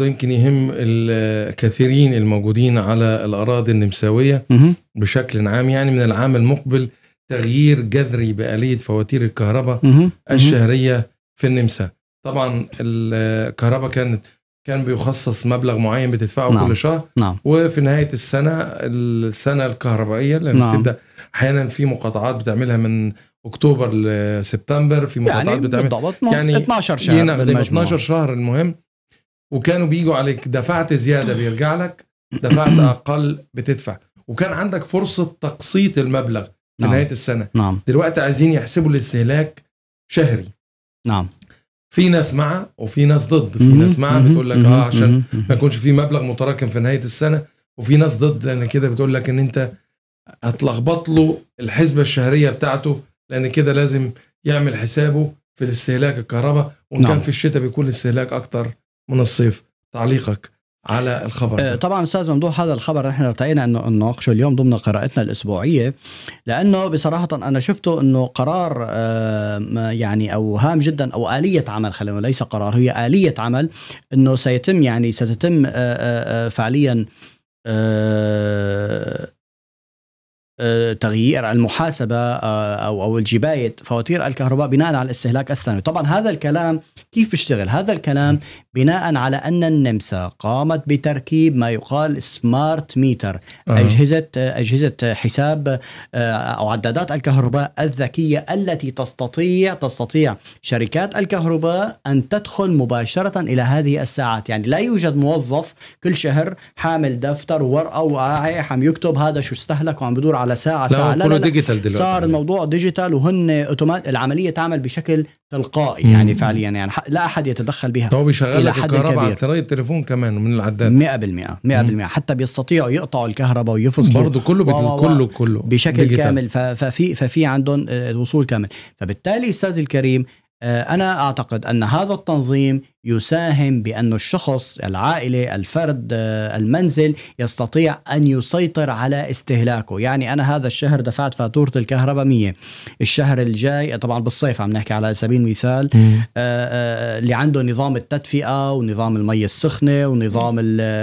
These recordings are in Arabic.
يمكن يهم الكثيرين الموجودين على الأراضي النمساوية بشكل عام يعني من العام المقبل تغيير جذري بآلية فواتير الكهرباء الشهرية في النمسا طبعا الكهرباء كانت كان بيخصص مبلغ معين بتدفعه نعم. كل شهر نعم. وفي نهاية السنة السنة الكهربائية لأن نعم. بتبدأ أحيانا في مقاطعات بتعملها من أكتوبر لسبتمبر في يعني مقاطعات يعني بتعمل يعني 12 شهر 12 شهر المهم وكانوا بيجوا عليك دفعت زياده بيرجع لك دفعت نعم. اقل بتدفع وكان عندك فرصه تقسيط المبلغ في نعم. نهايه السنه نعم. دلوقتي عايزين يحسبوا الاستهلاك شهري نعم في ناس مع وفي ناس ضد في ناس مع بتقول لك اه عشان ما يكونش في مبلغ متراكم في نهايه السنه وفي ناس ضد لان كده بتقول لك ان انت هتلخبط له الحسبه الشهريه بتاعته لان كده لازم يعمل حسابه في الاستهلاك الكهرباء وان نعم. كان في الشتاء بيكون الاستهلاك اكتر من الصيف تعليقك على الخبر أه، طبعا استاذ ممدوح هذا الخبر نحن ارتئينا انه نناقشه اليوم ضمن قراءتنا الاسبوعيه لانه بصراحه انا شفته انه قرار أه، يعني او هام جدا او اليه عمل خلينا ليس قرار هي اليه عمل انه سيتم يعني ستتم أه، فعليا تغيير المحاسبه آه، او او الجبايه فواتير الكهرباء بناء على الاستهلاك السنوي، طبعا هذا الكلام كيف بيشتغل؟ هذا الكلام بناء على ان النمسا قامت بتركيب ما يقال سمارت ميتر، اجهزه اجهزه حساب آه، او عدادات الكهرباء الذكيه التي تستطيع تستطيع شركات الكهرباء ان تدخل مباشره الى هذه الساعات، يعني لا يوجد موظف كل شهر حامل دفتر ورقه وقاعد عم يكتب هذا شو استهلك وعم بدور على ساعه لا ساعه لا كله ديجيتال دلوقتي صار يعني. الموضوع ديجيتال وهن اوتومات العمليه تعمل بشكل تلقائي يعني مم. يعني فعليا يعني لا احد يتدخل بها هو بيشغل الكهرباء على تري التليفون كمان من العداد 100% 100% حتى بيستطيعوا يقطعوا الكهرباء ويفصلوا برضه كله بتل... كله كله بشكل ديجيتال. كامل ففي ففي عندهم آه، وصول كامل فبالتالي استاذ الكريم آه، انا اعتقد ان هذا التنظيم يساهم بأن الشخص العائلة الفرد آه، المنزل يستطيع أن يسيطر على استهلاكه يعني أنا هذا الشهر دفعت فاتورة الكهرباء 100 الشهر الجاي طبعا بالصيف عم نحكي على سبيل المثال آه، آه، اللي عنده نظام التدفئة ونظام المي السخنة ونظام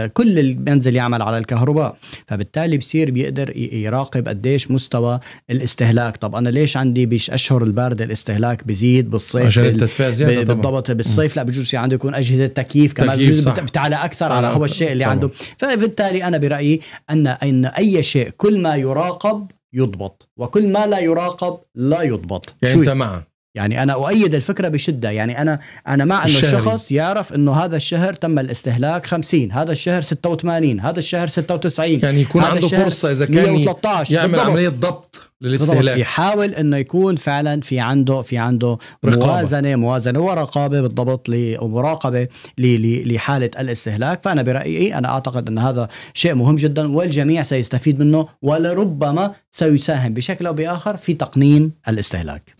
كل المنزل يعمل على الكهرباء فبالتالي بصير بيقدر يراقب قديش مستوى الاستهلاك طب أنا ليش عندي أشهر الباردة الاستهلاك بزيد بالصيف عشان التدفئة زيادة بالضبط بالصيف لا بجوز يعني عنده يكون اجهزه تكييف كمان بجوز بتعلى اكثر على هو الشيء اللي طبعا. عنده فبالتالي انا برايي ان ان اي شيء كل ما يراقب يضبط وكل ما لا يراقب لا يضبط يعني شوي. انت معه يعني انا اؤيد الفكره بشده يعني انا انا مع انه الشخص يعرف انه هذا الشهر تم الاستهلاك 50 هذا الشهر 86 هذا الشهر 96 يعني يكون عنده فرصه اذا كان 113. يعمل عمليه ضبط للاستهلاك يحاول انه يكون فعلا في عنده في عنده رقابة. موازنه موازنه ورقابه بالضبط ومراقبه لحاله الاستهلاك فانا برايي انا اعتقد ان هذا شيء مهم جدا والجميع سيستفيد منه ولربما سيساهم بشكل او باخر في تقنين الاستهلاك